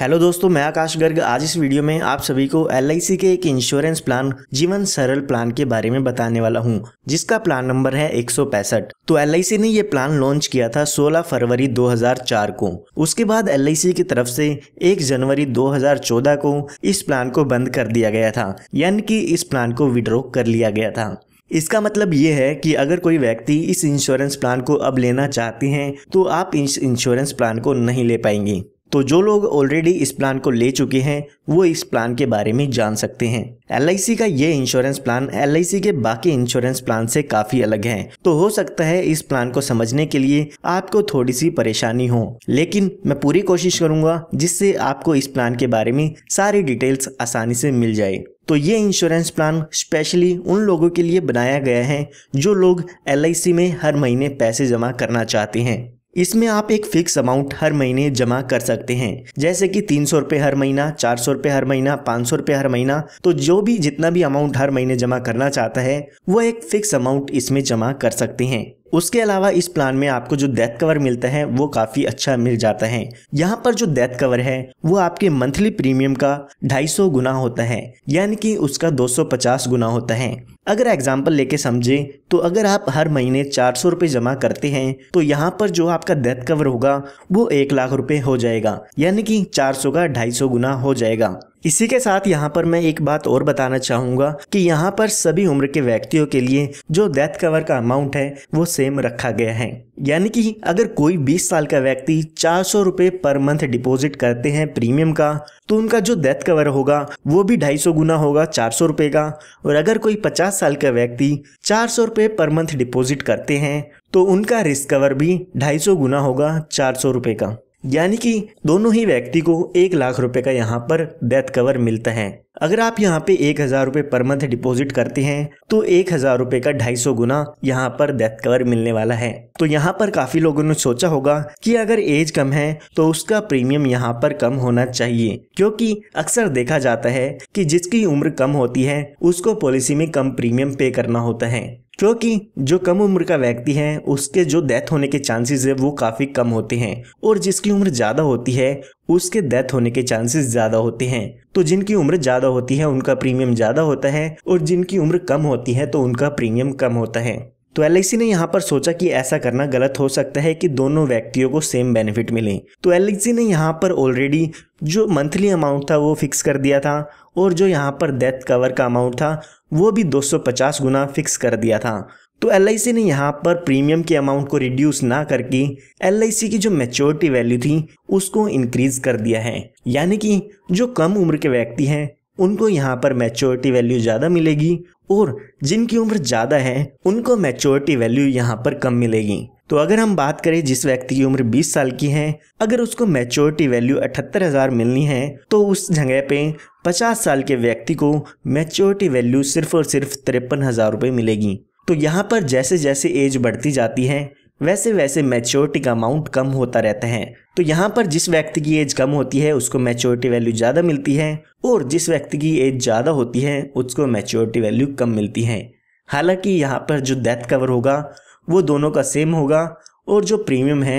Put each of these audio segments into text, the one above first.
hello दोस्तों मैं आकाश गर्ग आज इस वीडियो में आप सभी को एल के एक इंश्योरेंस प्लान जीवन सरल प्लान के बारे में बताने वाला हूं जिसका प्लान नंबर है एक तो एल ने ये प्लान लॉन्च किया था 16 फरवरी 2004 को उसके बाद एल की तरफ से 1 जनवरी 2014 को इस प्लान को बंद कर दिया गया था यानी कि इस प्लान को विड्रॉ कर लिया गया था इसका मतलब ये है कि अगर कोई व्यक्ति इस इंश्योरेंस प्लान को अब लेना चाहते हैं तो आप इस इंश्योरेंस प्लान को नहीं ले पाएंगे तो जो लोग ऑलरेडी इस प्लान को ले चुके हैं वो इस प्लान के बारे में जान सकते हैं एल का ये इंश्योरेंस प्लान एल के बाकी इंश्योरेंस प्लान से काफी अलग है तो हो सकता है इस प्लान को समझने के लिए आपको थोड़ी सी परेशानी हो लेकिन मैं पूरी कोशिश करूंगा जिससे आपको इस प्लान के बारे में सारी डिटेल्स आसानी से मिल जाए तो ये इंश्योरेंस प्लान स्पेशली उन लोगों के लिए बनाया गया है जो लोग एल में हर महीने पैसे जमा करना चाहते हैं इसमें आप एक फिक्स अमाउंट हर महीने जमा कर सकते हैं जैसे कि तीन सौ रुपये हर महीना चार सौ रुपये हर महीना पाँच सौ रुपये हर महीना तो जो भी जितना भी अमाउंट हर महीने जमा करना चाहता है वो एक फिक्स अमाउंट इसमें जमा कर सकते हैं उसके अलावा इस प्लान में आपको जो डेथ कवर मिलता है वो काफ़ी अच्छा मिल जाता है यहाँ पर जो डेथ कवर है वो आपके मंथली प्रीमियम का 250 गुना होता है यानी कि उसका 250 गुना होता है अगर एग्जाम्पल लेके समझे तो अगर आप हर महीने चार सौ रूपए जमा करते हैं तो यहाँ पर जो आपका डेथ कवर होगा वो एक लाख रुपए हो जाएगा यानी कि चार सौ का ढाई सौ गुना हो जाएगा इसी के साथ यहाँ पर मैं एक बात और बताना चाहूंगा कि यहाँ पर सभी उम्र के व्यक्तियों के लिए जो डेथ कवर का अमाउंट है वो सेम रखा गया है यानी कि अगर कोई 20 साल का व्यक्ति चार सौ पर मंथ डिपॉजिट करते हैं प्रीमियम का तो उनका जो डेथ कवर होगा वो भी ढाई सौ गुना होगा चार सौ का और अगर कोई पचास साल का व्यक्ति चार सौ पर मंथ डिपॉजिट करते हैं तो उनका रिस्क कवर भी ढाई सौ गुना होगा चार सौ का यानी कि दोनों ही व्यक्ति को एक लाख रुपए का यहाँ पर डेथ कवर मिलता है अगर आप यहाँ पे एक हज़ार रूपए पर मंथ डिपॉजिट करते हैं तो एक हज़ार रूपए का ढाई सौ गुना यहाँ पर डेथ कवर मिलने वाला है तो यहाँ पर काफ़ी लोगों ने सोचा होगा कि अगर एज कम है तो उसका प्रीमियम यहाँ पर कम होना चाहिए क्योंकि अक्सर देखा जाता है कि जिसकी उम्र कम होती है उसको पॉलिसी में कम प्रीमियम पे करना होता है क्योंकि जो कम उम्र का व्यक्ति है उसके जो डेथ होने के चांसेस है वो काफ़ी कम होते हैं और जिसकी उम्र ज़्यादा होती है उसके डेथ होने के चांसेस ज़्यादा होते हैं तो जिनकी उम्र ज़्यादा होती है उनका प्रीमियम ज़्यादा होता है और जिनकी उम्र कम होती है तो उनका प्रीमियम कम होता है तो एल ने यहाँ पर सोचा कि ऐसा करना गलत हो सकता है कि दोनों व्यक्तियों को सेम बेनिफिट मिले तो एल ने यहाँ पर ऑलरेडी जो मंथली अमाउंट था वो फिक्स कर दिया था और जो यहाँ पर डेथ कवर का अमाउंट था वो भी 250 गुना फिक्स कर दिया था तो एल ने यहाँ पर प्रीमियम के अमाउंट को रिड्यूस ना करके एल की जो मेच्योरिटी वैल्यू थी उसको इंक्रीज कर दिया है यानी कि जो कम उम्र के व्यक्ति हैं उनको यहाँ पर मेच्योरिटी वैल्यू ज़्यादा मिलेगी और जिनकी उम्र ज़्यादा है उनको मेच्योरिटी वैल्यू यहाँ पर कम मिलेगी तो अगर हम बात करें जिस व्यक्ति की उम्र 20 साल की है अगर उसको मैच्योरिटी वैल्यू अठहत्तर हज़ार मिलनी है तो उस जगह पे 50 साल के व्यक्ति को मैच्योरिटी वैल्यू सिर्फ और सिर्फ तिरपन हज़ार रुपये मिलेगी तो यहाँ पर जैसे जैसे एज बढ़ती जाती है वैसे वैसे मैच्योरिटी का अमाउंट कम होता रहता है तो यहाँ पर जिस व्यक्ति की एज कम होती है उसको मैच्योरिटी वैल्यू ज़्यादा मिलती है और जिस व्यक्ति की एज ज़्यादा होती है उसको मैच्योरिटी वैल्यू कम मिलती है हालांकि यहाँ पर जो डेथ कवर होगा वो दोनों का सेम होगा और जो प्रीमियम है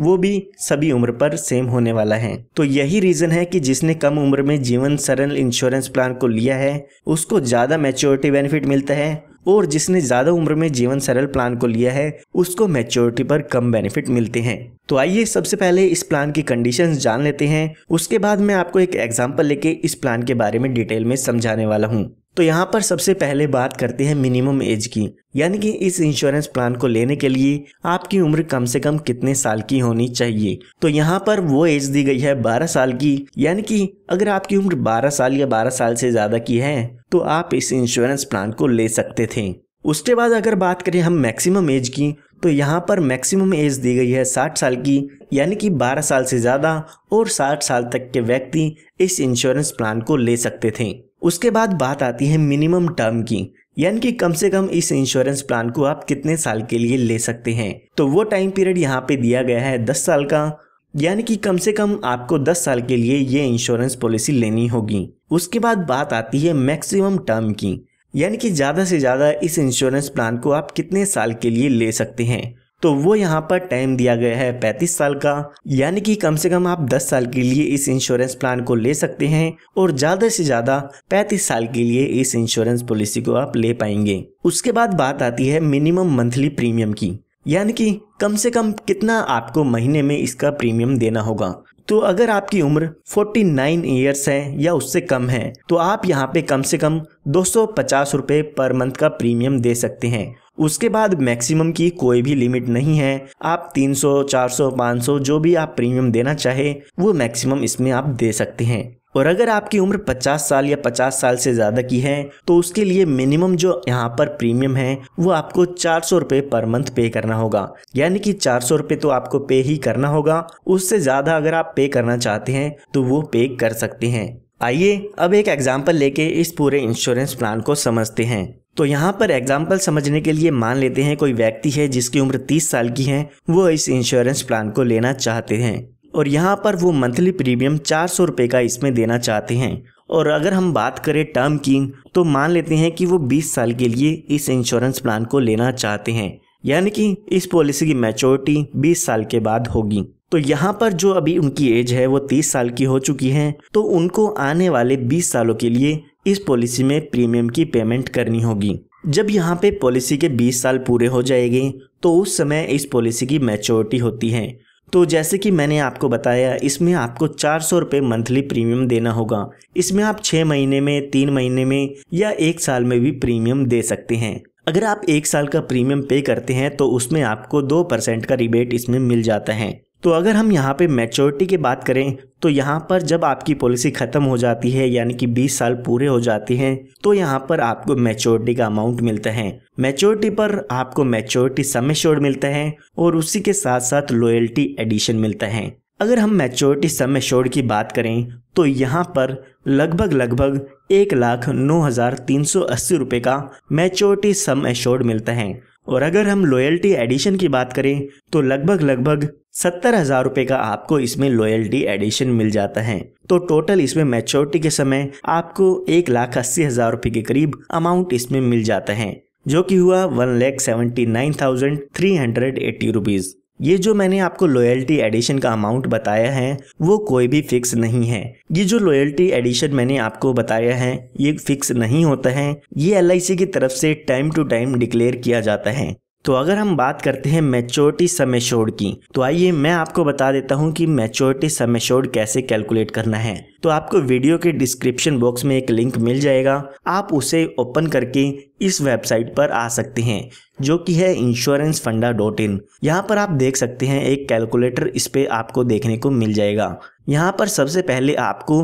वो भी सभी उम्र पर सेम होने वाला है तो यही रीज़न है कि जिसने कम उम्र में जीवन सरल इंश्योरेंस प्लान को लिया है उसको ज़्यादा मेच्योरिटी बेनिफिट मिलता है और जिसने ज़्यादा उम्र में जीवन सरल प्लान को लिया है उसको मेच्योरिटी पर कम बेनिफिट मिलते हैं तो आइए सबसे पहले इस प्लान की कंडीशंस जान लेते हैं उसके बाद मैं आपको एक एग्जांपल लेके इस प्लान के बारे में डिटेल में समझाने वाला हूँ तो यहाँ पर सबसे पहले बात करते हैं मिनिमम एज की यानी कि इस इंश्योरेंस प्लान को लेने के लिए आपकी उम्र कम से कम कितने साल की होनी चाहिए तो यहाँ पर वो एज दी गई है 12 साल की यानी कि अगर आपकी उम्र 12 साल या 12 साल से ज़्यादा की है तो आप इस इंश्योरेंस प्लान को ले सकते थे उसके बाद अगर बात करें हम मैक्सिमम एज की तो यहाँ पर मैक्सिमम एज दी गई है 60 साल की यानी कि 12 साल से ज़्यादा और 60 साल तक के व्यक्ति इस इंश्योरेंस प्लान को ले सकते थे उसके बाद बात आती है मिनिमम टर्म की यानी कि कम से कम इस इंश्योरेंस प्लान को आप कितने साल के लिए ले सकते हैं तो वो टाइम पीरियड यहाँ पे दिया गया है दस साल का यानी कि कम से कम आपको दस साल के लिए ये इंश्योरेंस पॉलिसी लेनी होगी उसके बाद बात आती है मैक्सिमम टर्म की यानी कि ज़्यादा से ज़्यादा इस इंश्योरेंस प्लान को आप कितने साल के लिए ले सकते हैं तो वो यहाँ पर टाइम दिया गया है पैंतीस साल का यानी कि कम से कम आप दस साल के लिए इस इंश्योरेंस प्लान को ले सकते हैं और ज़्यादा से ज़्यादा पैंतीस साल के लिए इस इंश्योरेंस पॉलिसी को आप ले पाएंगे उसके बाद बात आती है मिनिमम मंथली प्रीमियम की यानी कि कम से कम कितना आपको महीने में इसका प्रीमियम देना होगा तो अगर आपकी उम्र 49 ईयर्स है या उससे कम है तो आप यहाँ पे कम से कम दो सौ पर मंथ का प्रीमियम दे सकते हैं उसके बाद मैक्सिमम की कोई भी लिमिट नहीं है आप 300, 400, 500 जो भी आप प्रीमियम देना चाहे वो मैक्सिमम इसमें आप दे सकते हैं और अगर आपकी उम्र 50 साल या 50 साल से ज़्यादा की है तो उसके लिए मिनिमम जो यहाँ पर प्रीमियम है वो आपको चार सौ पर मंथ पे करना होगा यानी कि चार सौ तो आपको पे ही करना होगा उससे ज़्यादा अगर आप पे करना चाहते हैं तो वो पे कर सकते हैं आइए अब एक एग्जाम्पल लेके इस पूरे इंश्योरेंस प्लान को समझते हैं तो यहाँ पर एग्जाम्पल समझने के लिए मान लेते हैं कोई व्यक्ति है जिसकी उम्र 30 साल की है वो इस इंश्योरेंस प्लान को लेना चाहते हैं और यहाँ पर वो मंथली प्रीमियम चार सौ रुपये का इसमें देना चाहते हैं और अगर हम बात करें टर्म की तो मान लेते हैं कि वो 20 साल के लिए इस इंश्योरेंस प्लान को लेना चाहते हैं यानी कि इस पॉलिसी की मैच्योरिटी 20 साल के बाद होगी तो यहाँ पर जो अभी उनकी एज है वो 30 साल की हो चुकी है तो उनको आने वाले 20 सालों के लिए इस पॉलिसी में प्रीमियम की पेमेंट करनी होगी जब यहाँ पे पॉलिसी के 20 साल पूरे हो जाएंगे तो उस समय इस पॉलिसी की मैच्योरिटी होती है तो जैसे कि मैंने आपको बताया इसमें आपको चार सौ रुपये मंथली प्रीमियम देना होगा इसमें आप छः महीने में तीन महीने में या एक साल में भी प्रीमियम दे सकते हैं अगर आप एक साल का प्रीमियम पे करते हैं तो उसमें आपको दो परसेंट का रिबेट इसमें मिल जाता है तो अगर हम यहाँ पे मैच्योरिटी की बात करें तो यहाँ पर जब आपकी पॉलिसी ख़त्म हो जाती है यानी कि 20 साल पूरे हो जाते हैं तो यहाँ पर आपको मैच्योरिटी का अमाउंट मिलता है मैच्योरिटी पर आपको मैच्योरिटी समय श्योर मिलता है और उसी के साथ साथ लॉयल्टी एडिशन मिलता है अगर हम मैच्योरिटी समय श्योर की बात करें तो यहाँ पर लगभग लगभग एक लाख नौ हज़ार तीन सौ अस्सी रुपए का मैच्योरिटी सम एश्योर्ड मिलता है और अगर हम लॉयल्टी एडिशन की बात करें तो लगभग लगभग सत्तर हज़ार रूपए का आपको इसमें लॉयल्टी एडिशन मिल जाता है तो टोटल इसमें मेच्योरिटी के समय आपको एक लाख अस्सी हज़ार रूपए के करीब अमाउंट इसमें मिल जाता है जो कि हुआ one lakh seventy nine thousand three hundred eighty rupees ये जो मैंने आपको लॉयल्टी एडिशन का अमाउंट बताया है वो कोई भी फिक्स नहीं है ये जो लॉयल्टी एडिशन मैंने आपको बताया है ये फिक्स नहीं होता है ये एल की तरफ से टाइम टू टाइम डिक्लेयर किया जाता है तो अगर हम बात करते हैं मैच्योरिटी समय शोड की तो आइए मैं आपको बता देता हूँ कि मैच्योरिटी समय शोड कैसे कैलकुलेट करना है तो आपको वीडियो के डिस्क्रिप्शन बॉक्स में एक लिंक मिल जाएगा आप उसे ओपन करके इस वेबसाइट पर आ सकते हैं जो कि है इंश्योरेंस फंडा डॉट इन यहाँ पर आप देख सकते हैं एक कैलकुलेटर इस पर आपको देखने को मिल जाएगा यहाँ पर सबसे पहले आपको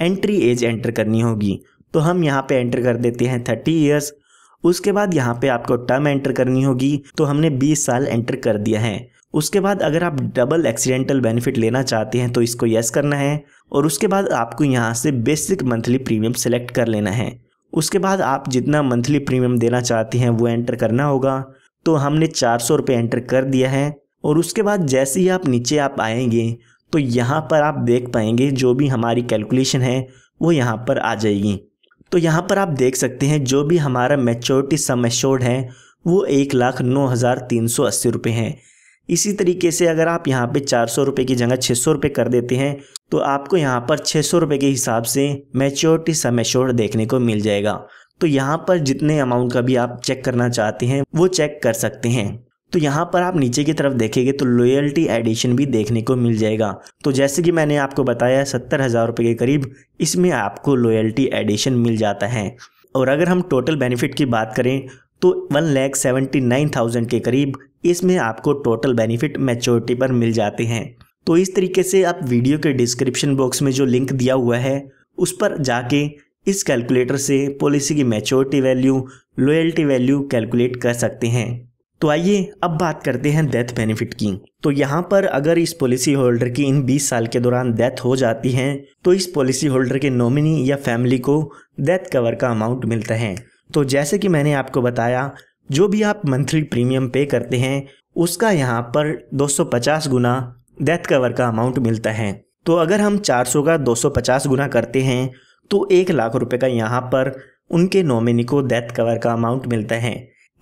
एंट्री एज एंटर करनी होगी तो हम यहाँ पे एंटर कर देते हैं थर्टी ईयर्स उसके बाद यहाँ पे आपको टर्म एंटर करनी होगी तो हमने 20 साल एंटर कर दिया है उसके बाद अगर आप डबल एक्सीडेंटल बेनिफिट लेना चाहते हैं तो इसको यस करना है और उसके बाद आपको यहाँ से बेसिक मंथली प्रीमियम सेलेक्ट कर लेना है उसके बाद आप जितना मंथली प्रीमियम देना चाहते हैं वो एंटर करना होगा तो हमने चार सौ रुपये एंटर कर दिया है और उसके बाद जैसे ही आप नीचे आप आएंगे तो यहाँ पर आप देख पाएंगे जो भी हमारी कैलकुलेशन है वो यहाँ पर आ जाएगी तो यहाँ पर आप देख सकते हैं जो भी हमारा मेच्योरिटी सम एश्योर्ड है वो एक लाख नौ हज़ार तीन सौ अस्सी रुपये हैं इसी तरीके से अगर आप यहाँ पे चार सौ रुपये की जगह छः सौ रुपये कर देते हैं तो आपको यहाँ पर छः सौ रुपये के हिसाब से मेच्योरिटी सम एश्योर्ड देखने को मिल जाएगा तो यहाँ पर जितने अमाउंट का भी आप चेक करना चाहते हैं वो चेक कर सकते हैं तो यहाँ पर आप नीचे की तरफ देखेंगे तो लॉयल्टी एडिशन भी देखने को मिल जाएगा तो जैसे कि मैंने आपको बताया सत्तर हज़ार रुपये के करीब इसमें आपको लॉयल्टी एडिशन मिल जाता है और अगर हम टोटल बेनिफिट की बात करें तो one lakh seventy nine thousand के करीब इसमें आपको टोटल बेनिफिट मैच्योरिटी पर मिल जाते हैं तो इस तरीके से आप वीडियो के डिस्क्रिप्शन बॉक्स में जो लिंक दिया हुआ है उस पर जाके इस कैलकुलेटर से पॉलिसी की maturity value loyalty value calculate कर सकते हैं तो आइए अब बात करते हैं डेथ बेनिफिट की तो यहाँ पर अगर इस पॉलिसी होल्डर की इन 20 साल के दौरान डेथ हो जाती है तो इस पॉलिसी होल्डर के नॉमिनी या फैमिली को डेथ कवर का अमाउंट मिलता है तो जैसे कि मैंने आपको बताया जो भी आप मंथली प्रीमियम पे करते हैं उसका यहाँ पर 250 गुना डेथ कवर का अमाउंट मिलता है तो अगर हम 400 का 250 गुना करते हैं तो एक लाख रुपए का यहाँ पर उनके नॉमिनी को डेथ कवर का अमाउंट मिलता है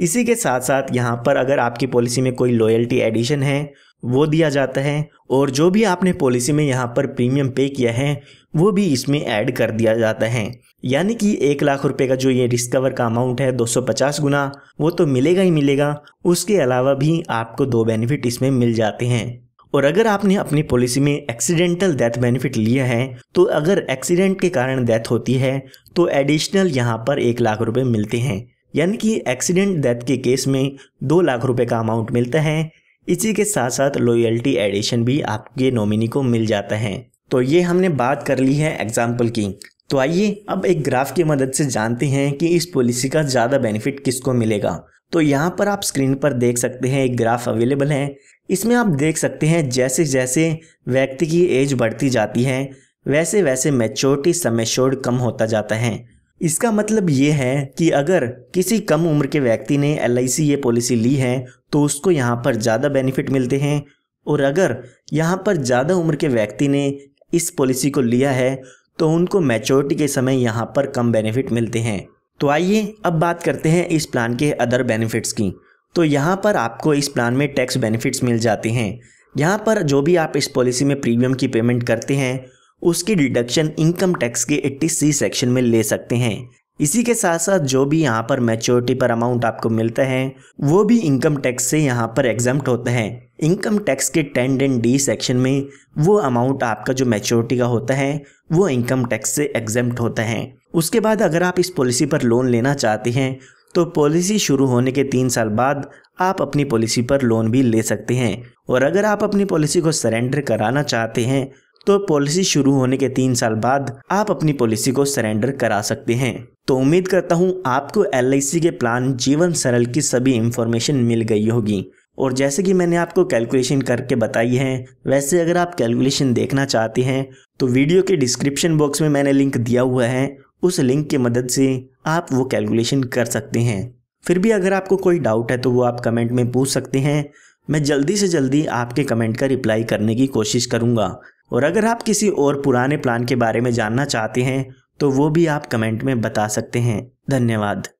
इसी के साथ साथ यहाँ पर अगर आपकी पॉलिसी में कोई लॉयल्टी एडिशन है वो दिया जाता है और जो भी आपने पॉलिसी में यहाँ पर प्रीमियम पे किया है वो भी इसमें ऐड कर दिया जाता है यानी कि एक लाख रुपए का जो ये डिस्कवर का अमाउंट है 250 गुना वो तो मिलेगा ही मिलेगा उसके अलावा भी आपको दो बेनिफिट इसमें मिल जाते हैं और अगर आपने अपनी पॉलिसी में एक्सीडेंटल डेथ बेनिफिट लिया है तो अगर एक्सीडेंट के कारण डेथ होती है तो एडिशनल यहाँ पर एक लाख रुपये मिलते हैं यानी कि एक्सीडेंट डेथ के केस में दो लाख रुपए का अमाउंट मिलता है इसी के साथ साथ लॉयल्टी एडिशन भी आपके नॉमिनी को मिल जाता है तो ये हमने बात कर ली है एग्जाम्पल की तो आइए अब एक ग्राफ की मदद से जानते हैं कि इस पॉलिसी का ज़्यादा बेनिफिट किसको मिलेगा तो यहाँ पर आप स्क्रीन पर देख सकते हैं एक ग्राफ अवेलेबल है इसमें आप देख सकते हैं जैसे जैसे व्यक्ति की एज बढ़ती जाती है वैसे वैसे मेच्योरिटी समय शोर कम होता जाता है इसका मतलब ये है कि अगर किसी कम उम्र के व्यक्ति ने एल ये पॉलिसी ली है तो उसको यहाँ पर ज़्यादा बेनिफिट मिलते हैं और अगर यहाँ पर ज़्यादा उम्र के व्यक्ति ने इस पॉलिसी को लिया है तो उनको मैच्योरिटी के समय यहाँ पर कम बेनिफिट मिलते हैं तो आइए अब बात करते हैं इस प्लान के अदर बेनिफिट्स की तो यहाँ पर आपको इस प्लान में टैक्स बेनिफिट्स मिल जाते हैं यहाँ पर जो भी आप इस पॉलिसी में प्रीमियम की पेमेंट करते हैं उसकी डिडक्शन इनकम टैक्स के 80 सी सेक्शन में ले सकते हैं इसी के साथ साथ जो भी यहाँ पर मेच्योरिटी पर अमाउंट आपको मिलता है वो भी इनकम टैक्स से यहाँ पर एग्जाम होते हैं इनकम टैक्स के टेन एंड डी सेक्शन में वो अमाउंट आपका जो मेच्योरिटी का होता है वो इनकम टैक्स से एग्जाम होता है उसके बाद अगर आप इस पॉलिसी पर लोन लेना चाहते हैं तो पॉलिसी शुरू होने के तीन साल बाद आप अपनी पॉलिसी पर लोन भी ले सकते हैं और अगर आप अपनी पॉलिसी को सरेंडर कराना चाहते हैं तो पॉलिसी शुरू होने के तीन साल बाद आप अपनी पॉलिसी को सरेंडर करा सकते हैं तो उम्मीद करता हूँ आपको एल के प्लान जीवन सरल की सभी इंफॉर्मेशन मिल गई होगी और जैसे कि मैंने आपको कैलकुलेशन करके बताई है वैसे अगर आप कैलकुलेशन देखना चाहते हैं तो वीडियो के डिस्क्रिप्शन बॉक्स में मैंने लिंक दिया हुआ है उस लिंक की मदद से आप वो कैलकुलेशन कर सकते हैं फिर भी अगर आपको कोई डाउट है तो वो आप कमेंट में पूछ सकते हैं मैं जल्दी से जल्दी आपके कमेंट का रिप्लाई करने की कोशिश करूँगा और अगर आप किसी और पुराने प्लान के बारे में जानना चाहते हैं तो वो भी आप कमेंट में बता सकते हैं धन्यवाद